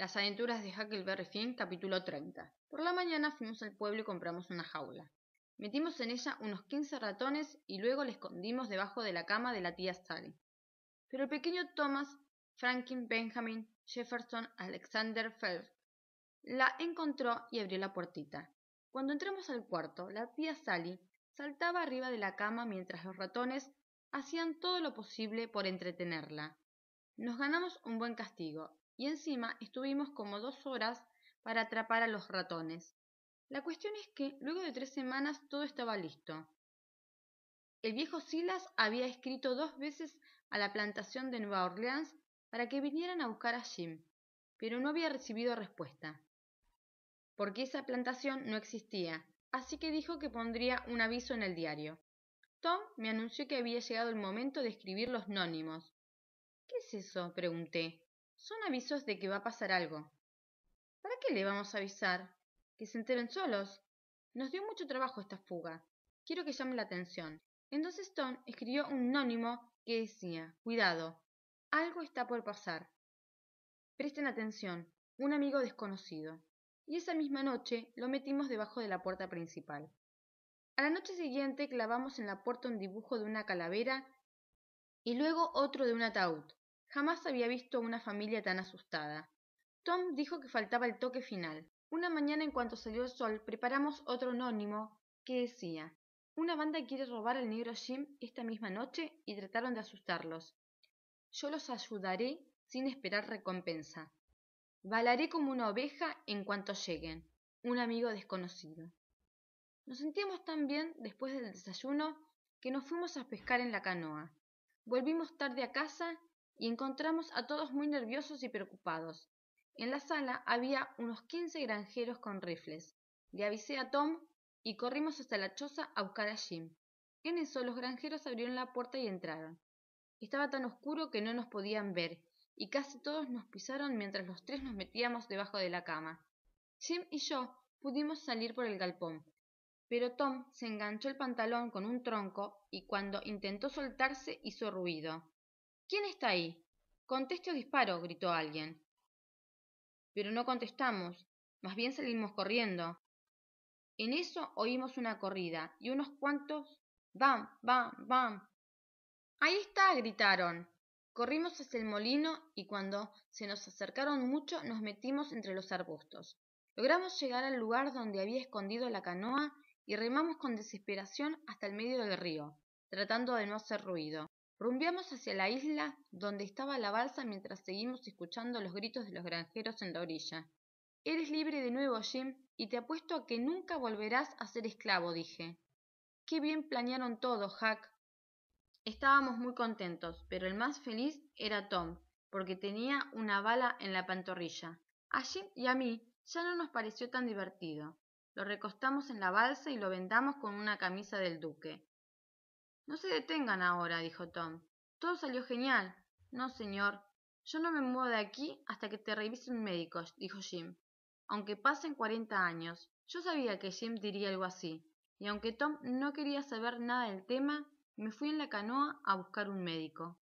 Las aventuras de Huckleberry Finn, capítulo 30. Por la mañana fuimos al pueblo y compramos una jaula. Metimos en ella unos 15 ratones y luego le escondimos debajo de la cama de la tía Sally. Pero el pequeño Thomas, Franklin, Benjamin, Jefferson, Alexander Phelps la encontró y abrió la puertita. Cuando entramos al cuarto, la tía Sally saltaba arriba de la cama mientras los ratones hacían todo lo posible por entretenerla. Nos ganamos un buen castigo y encima estuvimos como dos horas para atrapar a los ratones. La cuestión es que luego de tres semanas todo estaba listo. El viejo Silas había escrito dos veces a la plantación de Nueva Orleans para que vinieran a buscar a Jim, pero no había recibido respuesta, porque esa plantación no existía, así que dijo que pondría un aviso en el diario. Tom me anunció que había llegado el momento de escribir los nónimos. ¿Qué es eso? pregunté. Son avisos de que va a pasar algo. ¿Para qué le vamos a avisar? Que se enteren solos. Nos dio mucho trabajo esta fuga. Quiero que llame la atención. Entonces Stone escribió un anónimo que decía, cuidado, algo está por pasar. Presten atención, un amigo desconocido. Y esa misma noche lo metimos debajo de la puerta principal. A la noche siguiente clavamos en la puerta un dibujo de una calavera y luego otro de un ataúd. Jamás había visto una familia tan asustada. Tom dijo que faltaba el toque final. Una mañana en cuanto salió el sol preparamos otro anónimo que decía Una banda quiere robar al negro Jim esta misma noche y trataron de asustarlos. Yo los ayudaré sin esperar recompensa. Balaré como una oveja en cuanto lleguen. Un amigo desconocido. Nos sentimos tan bien después del desayuno que nos fuimos a pescar en la canoa. Volvimos tarde a casa y encontramos a todos muy nerviosos y preocupados. En la sala había unos quince granjeros con rifles. Le avisé a Tom y corrimos hasta la choza a buscar a Jim. En eso los granjeros abrieron la puerta y entraron. Estaba tan oscuro que no nos podían ver, y casi todos nos pisaron mientras los tres nos metíamos debajo de la cama. Jim y yo pudimos salir por el galpón, pero Tom se enganchó el pantalón con un tronco y cuando intentó soltarse hizo ruido. ¿Quién está ahí? Conteste o disparo, gritó alguien. Pero no contestamos, más bien salimos corriendo. En eso oímos una corrida y unos cuantos bam, bam, bam. Ahí está, gritaron. Corrimos hacia el molino y cuando se nos acercaron mucho nos metimos entre los arbustos. Logramos llegar al lugar donde había escondido la canoa y remamos con desesperación hasta el medio del río, tratando de no hacer ruido. Rumbiamos hacia la isla donde estaba la balsa mientras seguimos escuchando los gritos de los granjeros en la orilla. Eres libre de nuevo, Jim, y te apuesto a que nunca volverás a ser esclavo, dije. Qué bien planearon todo, Jack! Estábamos muy contentos, pero el más feliz era Tom, porque tenía una bala en la pantorrilla. A Jim y a mí ya no nos pareció tan divertido. Lo recostamos en la balsa y lo vendamos con una camisa del duque. No se detengan ahora, dijo Tom. Todo salió genial. No, señor. Yo no me muevo de aquí hasta que te revisen un médico, dijo Jim. Aunque pasen cuarenta años, yo sabía que Jim diría algo así, y aunque Tom no quería saber nada del tema, me fui en la canoa a buscar un médico.